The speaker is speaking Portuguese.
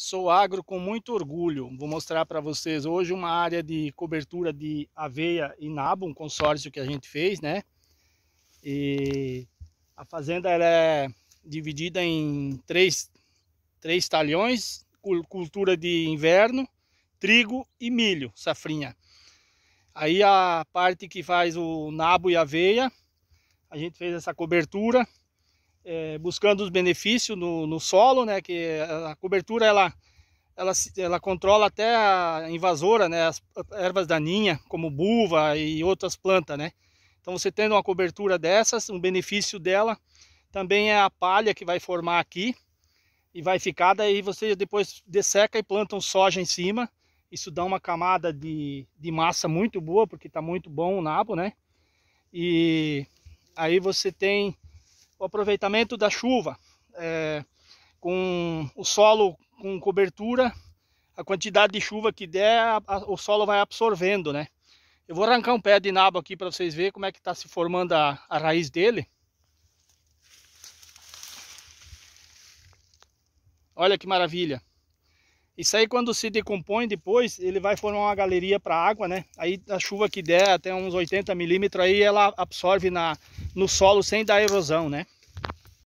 Sou agro com muito orgulho. Vou mostrar para vocês hoje uma área de cobertura de aveia e nabo, um consórcio que a gente fez, né? E a fazenda ela é dividida em três, três talhões, cultura de inverno, trigo e milho, safrinha. Aí a parte que faz o nabo e aveia, a gente fez essa cobertura é, buscando os benefícios no, no, solo, né? Que a cobertura ela, ela, ela controla até a invasora, né? As ervas daninhas, como buva e outras plantas, né? Então você tendo uma cobertura dessas, um benefício dela também é a palha que vai formar aqui e vai ficar. Daí você depois desseca e planta um soja em cima. Isso dá uma camada de, de massa muito boa, porque está muito bom o nabo, né? E aí você tem o aproveitamento da chuva, é, com o solo com cobertura, a quantidade de chuva que der, a, a, o solo vai absorvendo, né? Eu vou arrancar um pé de nabo aqui para vocês verem como é que está se formando a, a raiz dele. Olha que maravilha. Isso aí quando se decompõe depois, ele vai formar uma galeria para água, né? Aí a chuva que der até uns 80 milímetros aí, ela absorve na, no solo sem dar erosão, né?